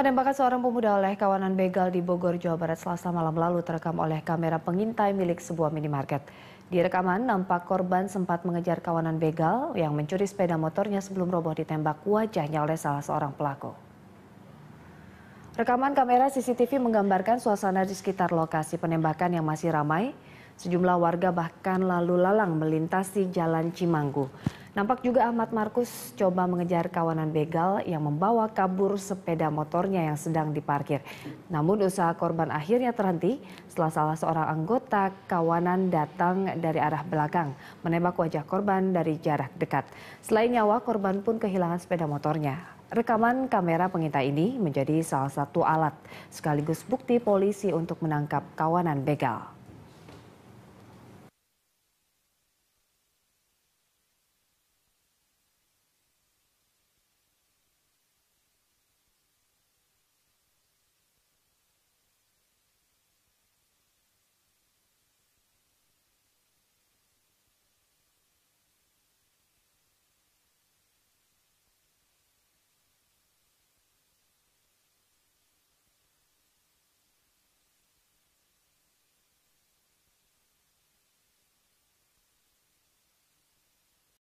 Penembakan seorang pemuda oleh kawanan begal di Bogor, Jawa Barat selasa malam lalu terekam oleh kamera pengintai milik sebuah minimarket. Di rekaman, nampak korban sempat mengejar kawanan begal yang mencuri sepeda motornya sebelum roboh ditembak wajahnya oleh salah seorang pelaku. Rekaman kamera CCTV menggambarkan suasana di sekitar lokasi penembakan yang masih ramai. Sejumlah warga bahkan lalu lalang melintasi jalan Cimanggu. Nampak juga Ahmad Markus coba mengejar kawanan begal yang membawa kabur sepeda motornya yang sedang diparkir. Namun usaha korban akhirnya terhenti setelah salah seorang anggota kawanan datang dari arah belakang menembak wajah korban dari jarak dekat. Selain nyawa, korban pun kehilangan sepeda motornya. Rekaman kamera pengintai ini menjadi salah satu alat sekaligus bukti polisi untuk menangkap kawanan begal.